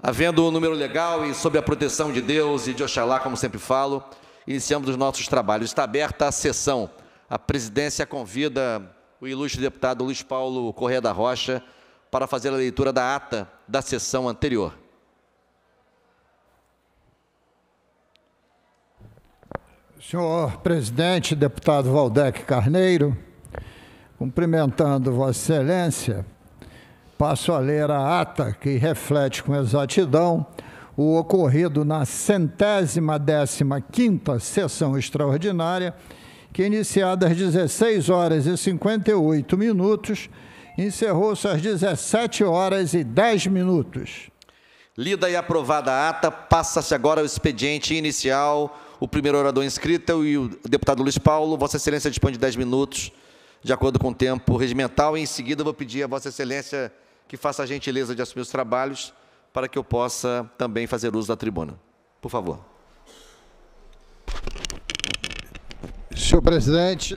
Havendo um número legal e sob a proteção de Deus e de Oxalá, como sempre falo, iniciamos os nossos trabalhos. Está aberta a sessão. A presidência convida o ilustre deputado Luiz Paulo Correa da Rocha para fazer a leitura da ata da sessão anterior. Senhor presidente, deputado Valdec Carneiro, cumprimentando Vossa Excelência, passo a ler a ata que reflete com exatidão o ocorrido na centésima décima quinta sessão extraordinária, que iniciada às 16 horas e 58 minutos, encerrou-se às 17 horas e 10 minutos. Lida e aprovada a ata, passa-se agora o expediente inicial. O primeiro orador inscrito é o deputado Luiz Paulo. Vossa Excelência dispõe de 10 minutos, de acordo com o tempo regimental. E em seguida, vou pedir a Vossa Excelência que faça a gentileza de assumir os trabalhos para que eu possa também fazer uso da tribuna. Por favor. Senhor presidente,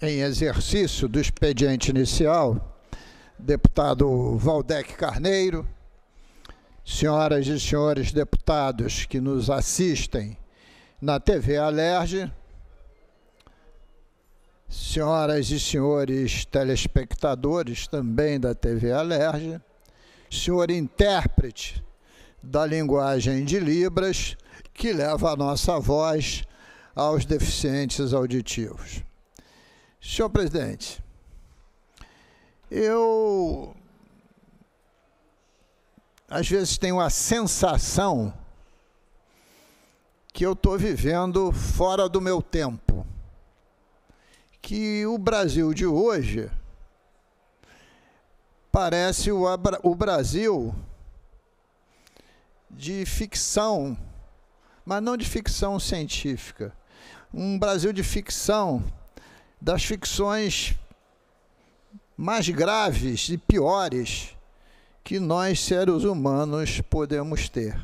em exercício do expediente inicial, deputado Valdec Carneiro, senhoras e senhores deputados que nos assistem na TV Alerge, senhoras e senhores telespectadores também da TV Alerj, senhor intérprete da linguagem de Libras, que leva a nossa voz aos deficientes auditivos. Senhor presidente, eu às vezes tenho a sensação que eu estou vivendo fora do meu tempo que o Brasil de hoje parece o, o Brasil de ficção, mas não de ficção científica. Um Brasil de ficção, das ficções mais graves e piores que nós, seres humanos, podemos ter.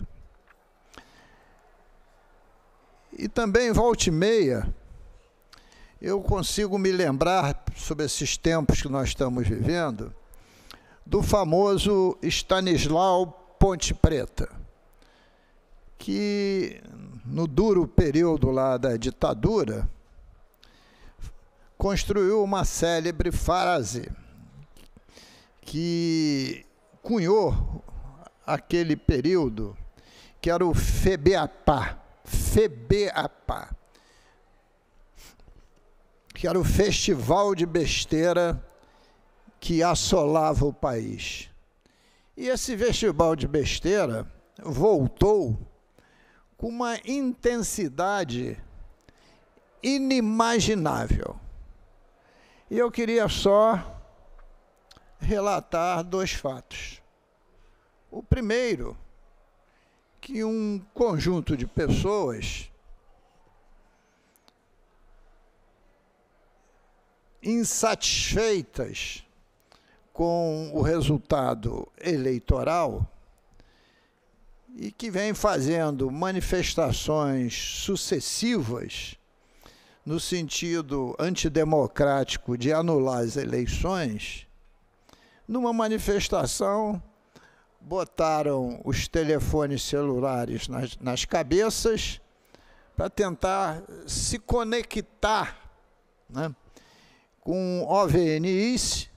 E também, volte meia, eu consigo me lembrar, sobre esses tempos que nós estamos vivendo, do famoso Stanislau Ponte Preta, que no duro período lá da ditadura construiu uma célebre frase que cunhou aquele período, que era o febeapá, febeapá que era o festival de besteira que assolava o país. E esse festival de besteira voltou com uma intensidade inimaginável. E eu queria só relatar dois fatos. O primeiro, que um conjunto de pessoas insatisfeitas com o resultado eleitoral e que vem fazendo manifestações sucessivas no sentido antidemocrático de anular as eleições, numa manifestação botaram os telefones celulares nas, nas cabeças para tentar se conectar né, com OVNIs,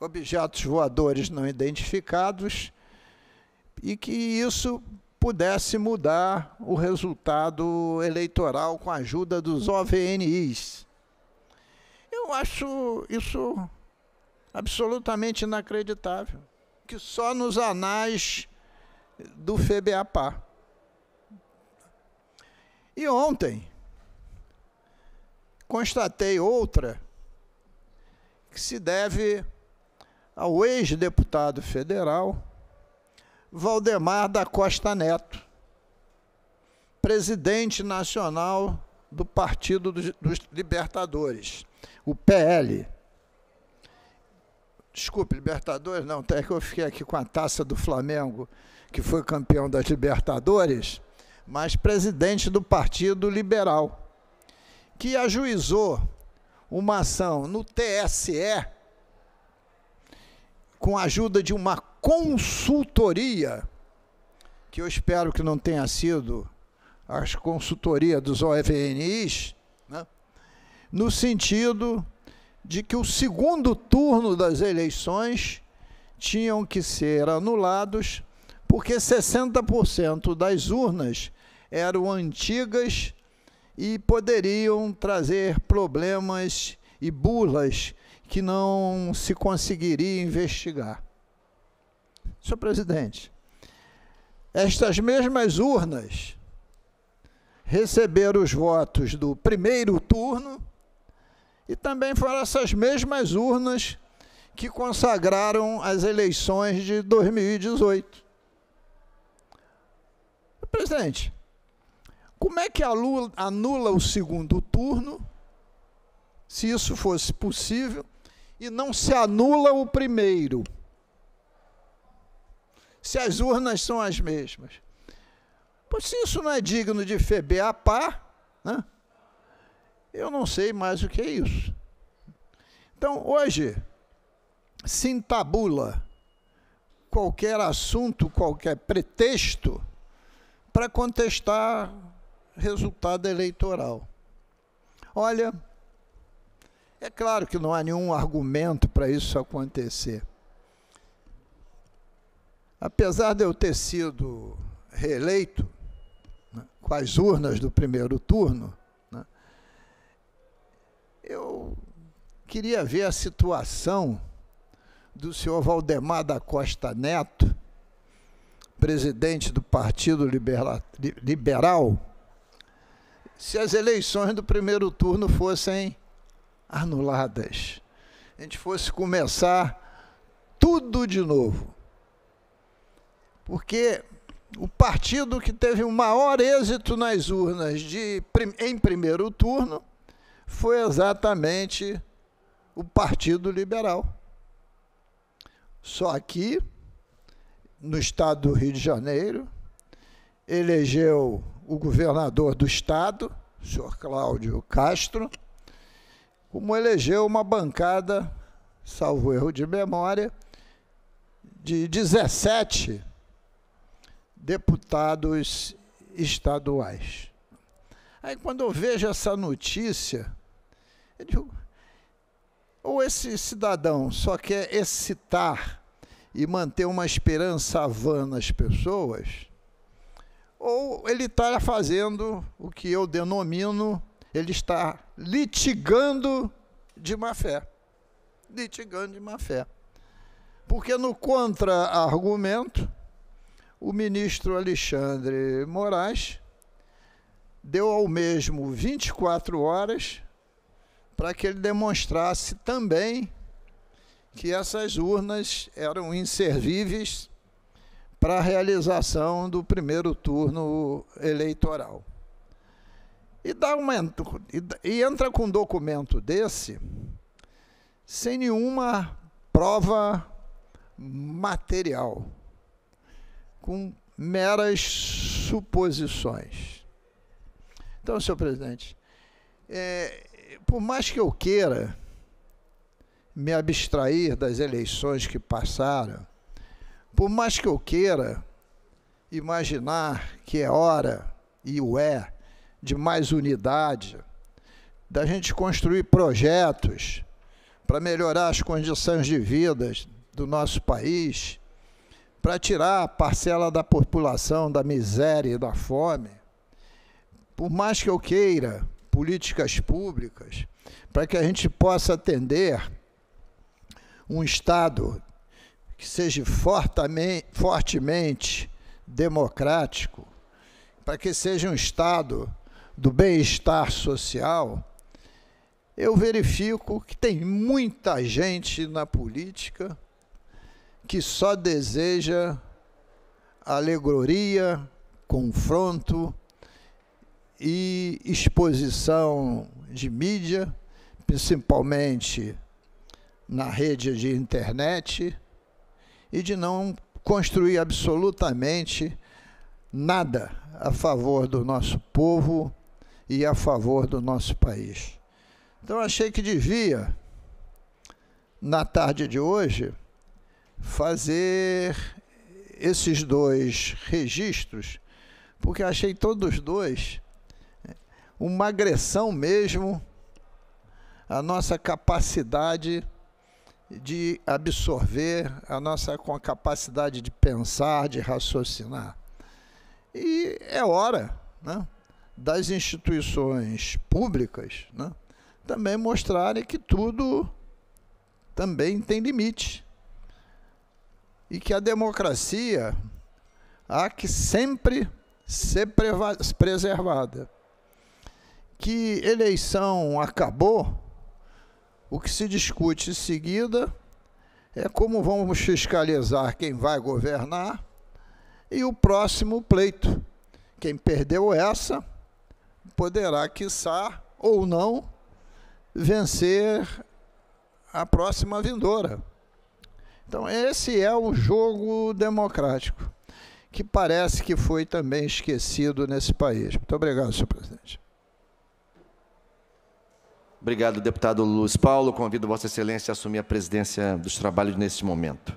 objetos voadores não identificados, e que isso pudesse mudar o resultado eleitoral com a ajuda dos OVNIs. Eu acho isso absolutamente inacreditável, que só nos anais do Febeapa E ontem constatei outra que se deve ao ex-deputado federal Valdemar da Costa Neto, presidente nacional do Partido dos Libertadores, o PL. Desculpe, Libertadores, não, até que eu fiquei aqui com a taça do Flamengo, que foi campeão das Libertadores, mas presidente do Partido Liberal, que ajuizou uma ação no TSE com a ajuda de uma consultoria que eu espero que não tenha sido a consultoria dos OFNIs, né? no sentido de que o segundo turno das eleições tinham que ser anulados porque 60% das urnas eram antigas e poderiam trazer problemas e burlas que não se conseguiria investigar. Senhor presidente, estas mesmas urnas receberam os votos do primeiro turno e também foram essas mesmas urnas que consagraram as eleições de 2018. Presidente, como é que anula, o segundo turno, se isso fosse possível, e não se anula o primeiro? Se as urnas são as mesmas. Pois se isso não é digno de a né? eu não sei mais o que é isso. Então, hoje, se entabula qualquer assunto, qualquer pretexto para contestar resultado eleitoral. Olha, é claro que não há nenhum argumento para isso acontecer. Apesar de eu ter sido reeleito né, com as urnas do primeiro turno, né, eu queria ver a situação do senhor Valdemar da Costa Neto, presidente do Partido Liberal se as eleições do primeiro turno fossem anuladas. A gente fosse começar tudo de novo. Porque o partido que teve o maior êxito nas urnas de, em primeiro turno foi exatamente o Partido Liberal. Só que, no estado do Rio de Janeiro, elegeu o governador do estado, o senhor Cláudio Castro, como elegeu uma bancada, salvo erro de memória, de 17 deputados estaduais. Aí quando eu vejo essa notícia, eu digo, ou esse cidadão só quer excitar e manter uma esperança vã nas pessoas, ou ele está fazendo o que eu denomino, ele está litigando de má fé. Litigando de má fé. Porque no contra-argumento, o ministro Alexandre Moraes deu ao mesmo 24 horas para que ele demonstrasse também que essas urnas eram inservíveis para a realização do primeiro turno eleitoral. E, dá uma, e entra com um documento desse sem nenhuma prova material, com meras suposições. Então, senhor presidente, é, por mais que eu queira me abstrair das eleições que passaram, por mais que eu queira imaginar que é hora, e o é, de mais unidade, da gente construir projetos para melhorar as condições de vida do nosso país, para tirar a parcela da população da miséria e da fome. Por mais que eu queira políticas públicas, para que a gente possa atender um Estado que seja fortemente democrático, para que seja um Estado do bem-estar social, eu verifico que tem muita gente na política que só deseja alegoria, confronto e exposição de mídia, principalmente na rede de internet e de não construir absolutamente nada a favor do nosso povo e a favor do nosso país. Então achei que devia, na tarde de hoje, fazer esses dois registros, porque achei todos dois uma agressão mesmo à nossa capacidade de absorver a nossa com a capacidade de pensar, de raciocinar. E é hora né, das instituições públicas né, também mostrarem que tudo também tem limite. E que a democracia há que sempre ser preservada. Que eleição acabou, o que se discute em seguida é como vamos fiscalizar quem vai governar e o próximo pleito. Quem perdeu essa poderá, quiçá, ou não, vencer a próxima vindoura. Então, esse é o jogo democrático, que parece que foi também esquecido nesse país. Muito obrigado, senhor presidente. Obrigado, deputado Luiz Paulo. Convido Vossa Excelência a assumir a presidência dos trabalhos neste momento.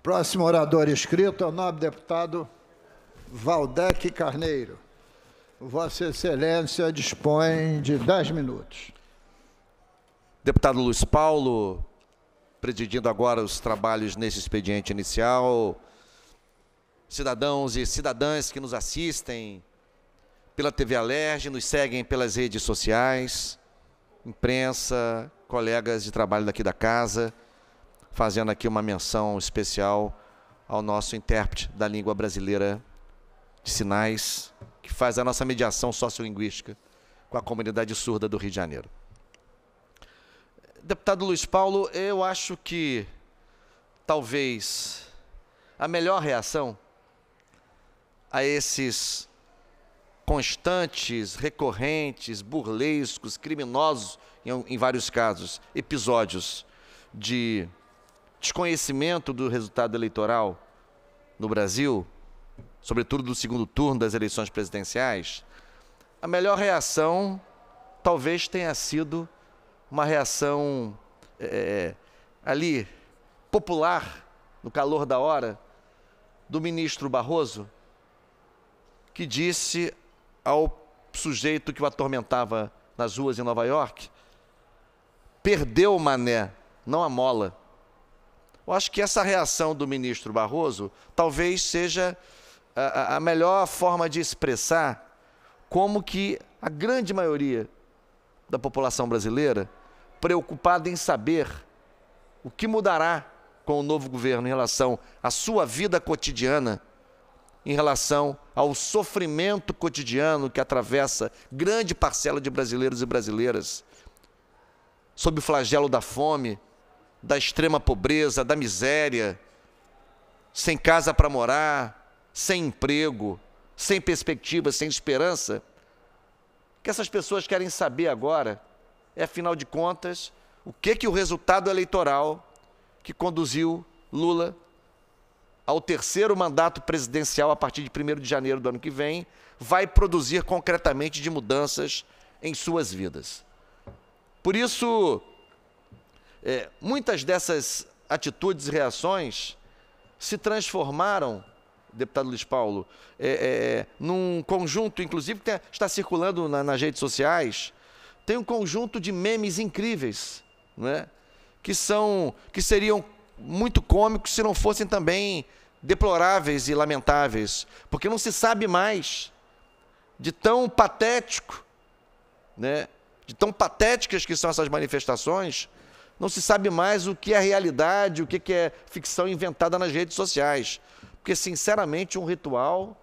Próximo orador inscrito é o nobre deputado Valdec Carneiro. Vossa Excelência dispõe de 10 minutos. Deputado Luiz Paulo, presidindo agora os trabalhos nesse expediente inicial, cidadãos e cidadãs que nos assistem pela TV Alerj, nos seguem pelas redes sociais, imprensa, colegas de trabalho daqui da casa, fazendo aqui uma menção especial ao nosso intérprete da língua brasileira de sinais, que faz a nossa mediação sociolinguística com a comunidade surda do Rio de Janeiro. Deputado Luiz Paulo, eu acho que talvez a melhor reação a esses constantes, recorrentes, burlescos, criminosos, em, em vários casos, episódios de desconhecimento do resultado eleitoral no Brasil, sobretudo do segundo turno das eleições presidenciais, a melhor reação talvez tenha sido uma reação é, é, ali popular, no calor da hora, do ministro Barroso, que disse ao sujeito que o atormentava nas ruas em Nova York, perdeu o mané, não a mola. Eu acho que essa reação do ministro Barroso talvez seja a, a melhor forma de expressar como que a grande maioria da população brasileira preocupada em saber o que mudará com o novo governo em relação à sua vida cotidiana, em relação ao sofrimento cotidiano que atravessa grande parcela de brasileiros e brasileiras, sob o flagelo da fome, da extrema pobreza, da miséria, sem casa para morar, sem emprego, sem perspectiva, sem esperança. O que essas pessoas querem saber agora é, afinal de contas, o que, que o resultado eleitoral que conduziu Lula ao terceiro mandato presidencial a partir de 1 de janeiro do ano que vem vai produzir concretamente de mudanças em suas vidas. Por isso, é, muitas dessas atitudes e reações se transformaram, deputado Luiz Paulo, é, é, num conjunto, inclusive, que está circulando na, nas redes sociais, tem um conjunto de memes incríveis, né? que, são, que seriam muito cômicos se não fossem também deploráveis e lamentáveis, porque não se sabe mais de tão patético, né? de tão patéticas que são essas manifestações, não se sabe mais o que é realidade, o que é ficção inventada nas redes sociais. Porque, sinceramente, um ritual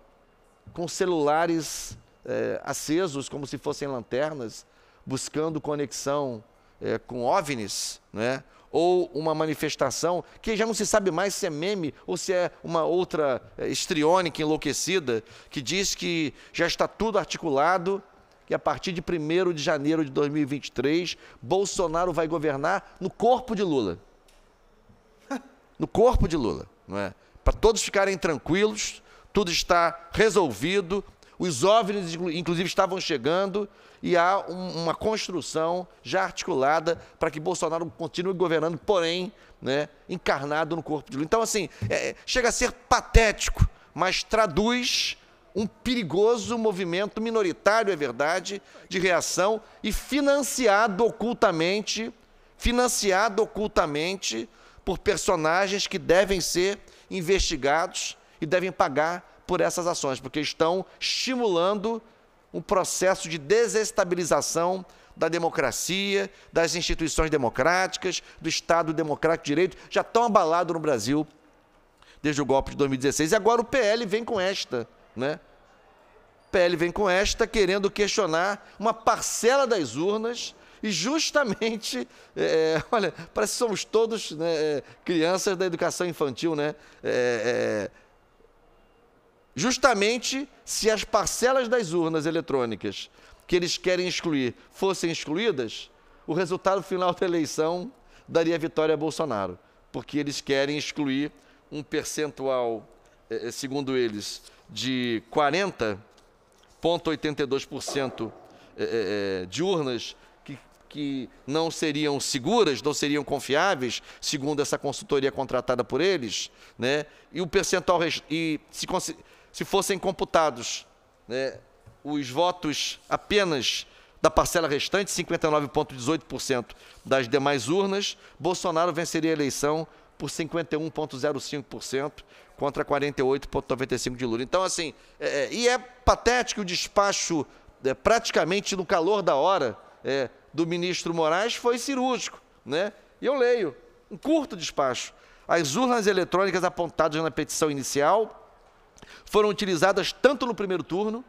com celulares é, acesos, como se fossem lanternas, buscando conexão é, com OVNIs, né? ou uma manifestação que já não se sabe mais se é meme ou se é uma outra estriônica é, enlouquecida, que diz que já está tudo articulado e a partir de 1 de janeiro de 2023, Bolsonaro vai governar no corpo de Lula. No corpo de Lula, não é? Para todos ficarem tranquilos, tudo está resolvido, os OVNIs, inclusive, estavam chegando e há um, uma construção já articulada para que Bolsonaro continue governando, porém, né, encarnado no corpo de Lula. Então, assim, é, é, chega a ser patético, mas traduz um perigoso movimento minoritário, é verdade, de reação e financiado ocultamente, financiado ocultamente por personagens que devem ser investigados e devem pagar por essas ações, porque estão estimulando um processo de desestabilização da democracia, das instituições democráticas, do Estado democrático de direito, já tão abalado no Brasil desde o golpe de 2016. E agora o PL vem com esta, né? O PL vem com esta querendo questionar uma parcela das urnas e justamente, é, é, olha, parece que somos todos né, é, crianças da educação infantil, né? É, é, justamente se as parcelas das urnas eletrônicas que eles querem excluir fossem excluídas, o resultado final da eleição daria vitória a Bolsonaro, porque eles querem excluir um percentual, eh, eh, segundo eles, de 40,82% eh, de urnas que, que não seriam seguras, não seriam confiáveis, segundo essa consultoria contratada por eles, né? E o percentual e se se fossem computados né, os votos apenas da parcela restante, 59,18% das demais urnas, Bolsonaro venceria a eleição por 51,05% contra 48,95% de Lula. Então, assim, é, é, e é patético o despacho, é, praticamente no calor da hora, é, do ministro Moraes foi cirúrgico. Né? E eu leio, um curto despacho. As urnas eletrônicas apontadas na petição inicial foram utilizadas tanto no primeiro turno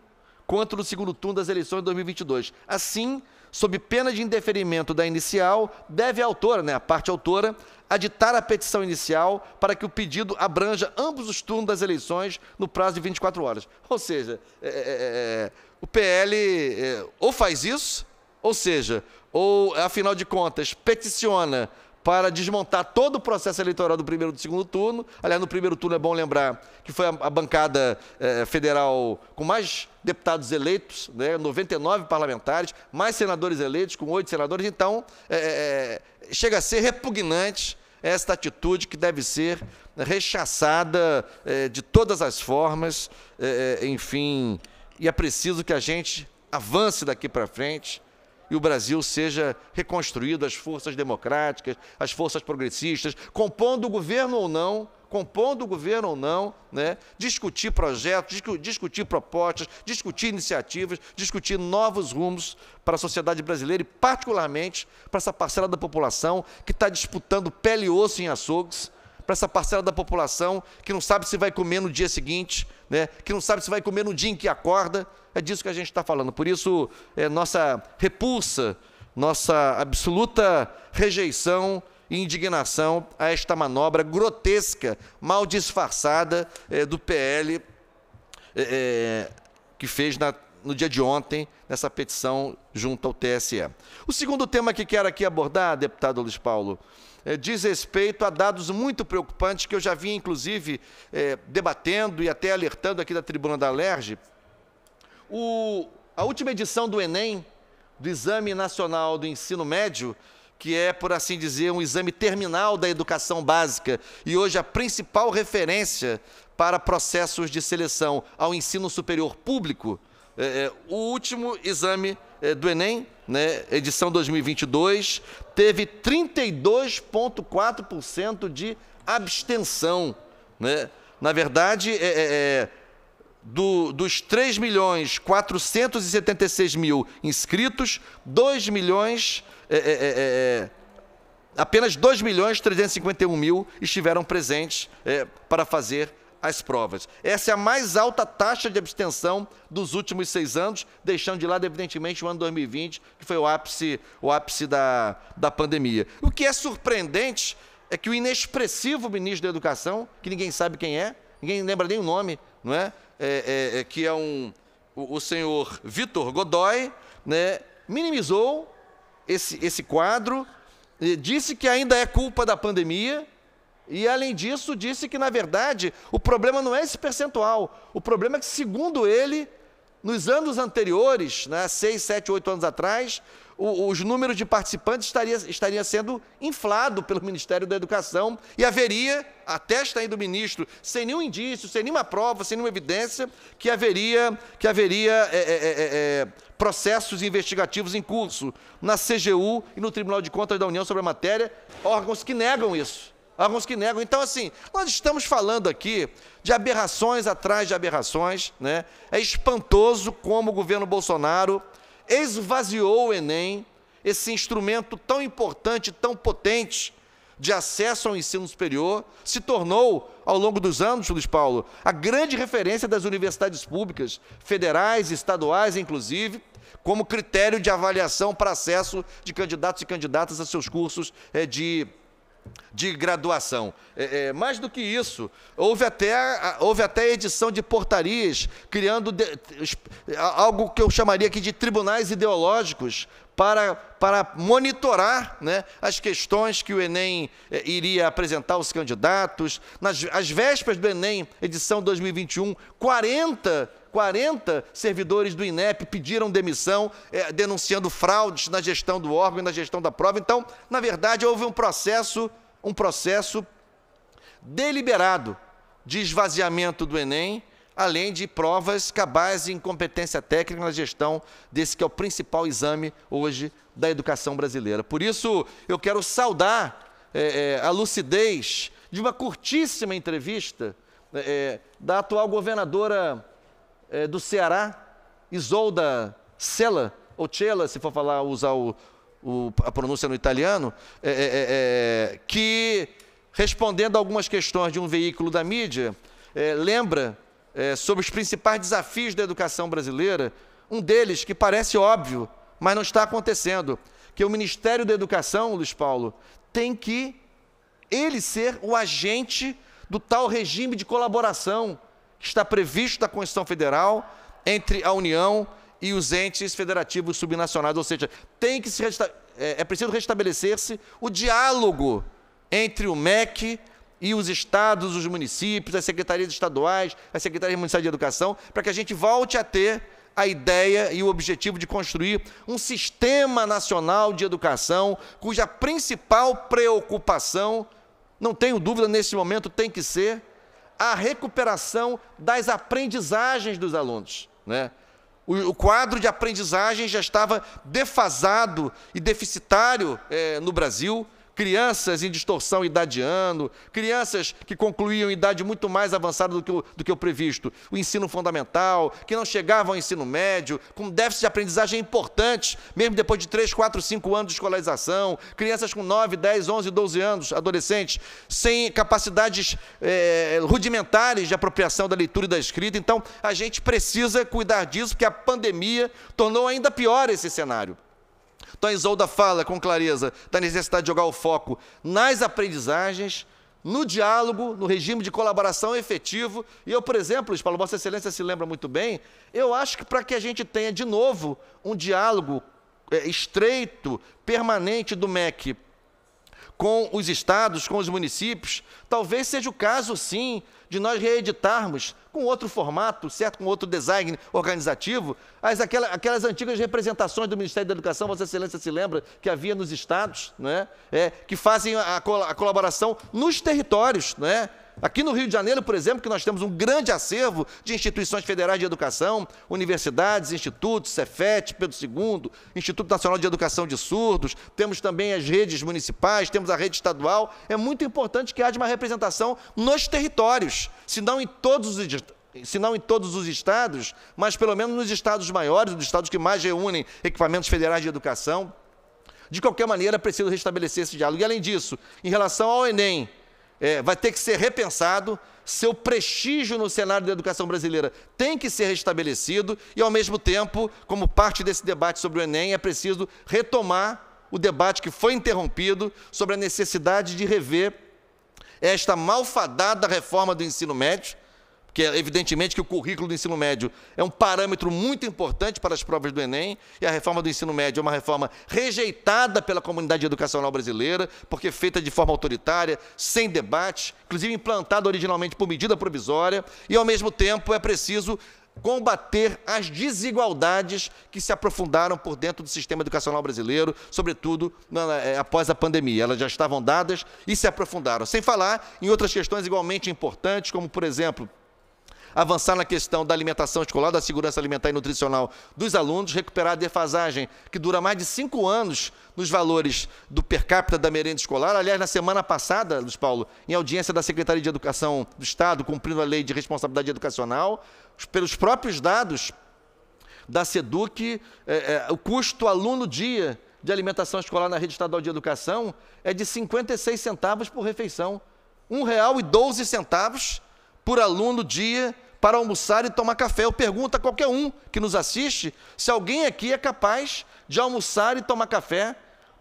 quanto no segundo turno das eleições de 2022. Assim, sob pena de indeferimento da inicial, deve a autora, né, a parte autora, aditar a petição inicial para que o pedido abranja ambos os turnos das eleições no prazo de 24 horas. Ou seja, é, é, é, é o PL é, ou faz isso, ou seja, ou, afinal de contas, peticiona para desmontar todo o processo eleitoral do primeiro e do segundo turno. Aliás, no primeiro turno é bom lembrar que foi a, a bancada eh, federal com mais deputados eleitos, né, 99 parlamentares, mais senadores eleitos, com oito senadores. Então, eh, eh, chega a ser repugnante esta atitude que deve ser rechaçada de todas as formas, enfim, e é preciso que a gente avance daqui para frente e o Brasil seja reconstruído, as forças democráticas, as forças progressistas, compondo o governo ou não, compondo o governo ou não, né? discutir projetos, discutir propostas, discutir iniciativas, discutir novos rumos para a sociedade brasileira e, particularmente, para essa parcela da população que está disputando pele e osso em açougues, para essa parcela da população que não sabe se vai comer no dia seguinte, né? que não sabe se vai comer no dia em que acorda, é disso que a gente está falando. Por isso, é, nossa repulsa, nossa absoluta rejeição e indignação a esta manobra grotesca, mal disfarçada é, do PL é, é, que fez na, no dia de ontem, nessa petição junto ao TSE. O segundo tema que quero aqui abordar, deputado Luiz Paulo, é, diz respeito a dados muito preocupantes que eu já vi, inclusive, é, debatendo e até alertando aqui da tribuna da Alerj, o, a última edição do Enem, do Exame Nacional do Ensino Médio, que é, por assim dizer, um exame terminal da educação básica e hoje a principal referência para processos de seleção ao ensino superior público, é, é o último exame é, do Enem, né, edição 2022, teve 32,4% de abstenção. Né? Na verdade, é, é, é do, dos 3 milhões 476 mil inscritos, 2 milhões. É, é, é, é, é apenas 2 milhões 351 mil estiveram presentes é, para fazer as provas. Essa é a mais alta taxa de abstenção dos últimos seis anos, deixando de lado, evidentemente, o ano 2020, que foi o ápice, o ápice da, da pandemia. O que é surpreendente é que o inexpressivo ministro da Educação, que ninguém sabe quem é, ninguém lembra nem o nome, não é? É, é, é, que é um, o, o senhor Vitor Godoy, né, minimizou esse, esse quadro, disse que ainda é culpa da pandemia, e, além disso, disse que, na verdade, o problema não é esse percentual. O problema é que, segundo ele, nos anos anteriores, né, sete, oito anos atrás, o, os números de participantes estariam estaria sendo inflado pelo Ministério da Educação e haveria, até está indo o ministro, sem nenhum indício, sem nenhuma prova, sem nenhuma evidência, que haveria, que haveria é, é, é, é processos investigativos em curso na CGU e no Tribunal de Contas da União sobre a matéria, órgãos que negam isso alguns que negam. Então, assim, nós estamos falando aqui de aberrações atrás de aberrações. Né? É espantoso como o governo Bolsonaro esvaziou o Enem, esse instrumento tão importante, tão potente de acesso ao ensino superior, se tornou, ao longo dos anos, Luiz Paulo, a grande referência das universidades públicas, federais, estaduais, inclusive, como critério de avaliação para acesso de candidatos e candidatas a seus cursos eh, de de graduação. É, é, mais do que isso, houve até, houve até edição de portarias, criando de, algo que eu chamaria aqui de tribunais ideológicos para, para monitorar né, as questões que o Enem é, iria apresentar aos candidatos. Nas as vésperas do Enem, edição 2021, 40 40 servidores do INEP pediram demissão, é, denunciando fraudes na gestão do órgão e na gestão da prova. Então, na verdade, houve um processo, um processo deliberado de esvaziamento do Enem, além de provas cabais em competência técnica na gestão desse que é o principal exame hoje da educação brasileira. Por isso, eu quero saudar é, é, a lucidez de uma curtíssima entrevista é, da atual governadora é, do Ceará, Isolda Sela, ou Cela, se for falar, usar o, o, a pronúncia no italiano, é, é, que, respondendo a algumas questões de um veículo da mídia, lembra sobre os principais desafios da educação brasileira, um deles que parece óbvio, mas não está acontecendo, que é o Ministério da Educação, Luiz Paulo, tem que ele ser o agente do tal regime de colaboração que está previsto na Constituição Federal entre a União e os entes federativos subnacionais, ou seja, tem que se é, é preciso restabelecer-se o diálogo entre o MEC e os estados, os municípios, as secretarias estaduais, as secretarias municipais de educação, para que a gente volte a ter a ideia e o objetivo de construir um sistema nacional de educação cuja principal preocupação, não tenho dúvida nesse momento, tem que ser a recuperação das aprendizagens dos alunos. Né? O, quadro de aprendizagem já estava defasado e deficitário é, no Brasil crianças em distorção idade ano crianças que concluíam idade muito mais avançada do que, o, do que o previsto, o ensino fundamental, que não chegavam ao ensino médio, com déficit de aprendizagem importante, mesmo depois de 3, 4, 5 anos de escolarização, crianças com 9, 10, 11, 12 anos, adolescentes, sem capacidades é, rudimentares de apropriação da leitura e da escrita. Então, a gente precisa cuidar disso, porque a pandemia tornou ainda pior esse cenário. Então a Isolda fala com clareza da necessidade de jogar o foco nas aprendizagens, no diálogo, no regime de colaboração efetivo. E eu, por exemplo, Luiz Paulo, Vossa Excelência se lembra muito bem, eu acho que para que a gente tenha de novo um diálogo é, estreito, permanente do MEC com os estados, com os municípios, talvez seja o caso, sim, de nós reeditarmos com outro formato, certo? Com outro design organizativo, as, aquelas, aquelas antigas representações do Ministério da Educação, Vossa Excelência se lembra, que havia nos estados, né? É, que fazem a, a colaboração nos territórios, né? Aqui no Rio de Janeiro, por exemplo, que nós temos um grande acervo de instituições federais de educação, universidades, institutos, Cefet, Pedro II, Instituto Nacional de Educação de Surdos, temos também as redes municipais, temos a rede estadual. É muito importante que haja uma representação nos territórios, se não em todos os se não em todos os estados, mas pelo menos nos estados maiores, nos estados que mais reúnem equipamentos federais de educação. De qualquer maneira, é preciso restabelecer esse diálogo. E além disso, em relação ao Enem, é, vai ter que ser repensado, seu prestígio no cenário da educação brasileira tem que ser restabelecido e, ao mesmo tempo, como parte desse debate sobre o Enem, é preciso retomar o debate que foi interrompido sobre a necessidade de rever esta malfadada reforma do ensino médio, que é evidentemente que o currículo do ensino médio é um parâmetro muito importante para as provas do Enem, e a reforma do ensino médio é uma reforma rejeitada pela comunidade educacional brasileira, porque feita de forma autoritária, sem debate, inclusive implantada originalmente por medida provisória, e ao mesmo tempo é preciso combater as desigualdades que se aprofundaram por dentro do sistema educacional brasileiro, sobretudo na, eh, após a pandemia. Elas já estavam dadas e se aprofundaram. Sem falar em outras questões igualmente importantes, como, por exemplo, avançar na questão da alimentação escolar, da segurança alimentar e nutricional dos alunos, recuperar a defasagem que dura mais de cinco anos nos valores do per capita da merenda escolar. Aliás, na semana passada, Luiz Paulo, em audiência da Secretaria de Educação do Estado, cumprindo a lei de responsabilidade educacional, pelos próprios dados da SEDUC, é, é, o custo aluno dia de alimentação escolar na rede estadual de educação é de 56 centavos por refeição. R$ 1,12 por aluno dia para almoçar e tomar café. Eu pergunto a qualquer um que nos assiste se alguém aqui é capaz de almoçar e tomar café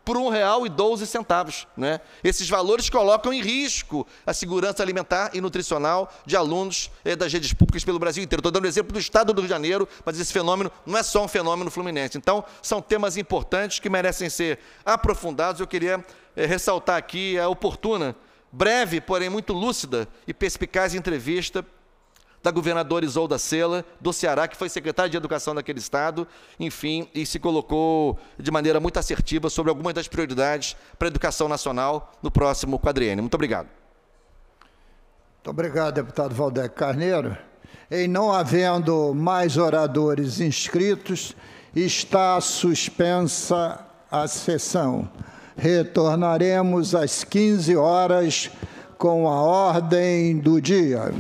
por um real e doze centavos. Né? Esses valores colocam em risco a segurança alimentar e nutricional de alunos eh, das redes públicas pelo Brasil inteiro. Estou dando o exemplo do Estado do Rio de Janeiro, mas esse fenômeno não é só um fenômeno fluminense. Então, são temas importantes que merecem ser aprofundados. Eu queria eh, ressaltar aqui a é oportuna, breve, porém muito lúcida e perspicaz entrevista da governadora Isolda Sela, do Ceará, que foi secretária de Educação daquele estado, enfim, e se colocou de maneira muito assertiva sobre algumas das prioridades para a educação nacional no próximo quadriênio. Muito obrigado. Muito obrigado, deputado Valdeco Carneiro. Em não havendo mais oradores inscritos, está suspensa a sessão. Retornaremos às 15 horas com a ordem do dia.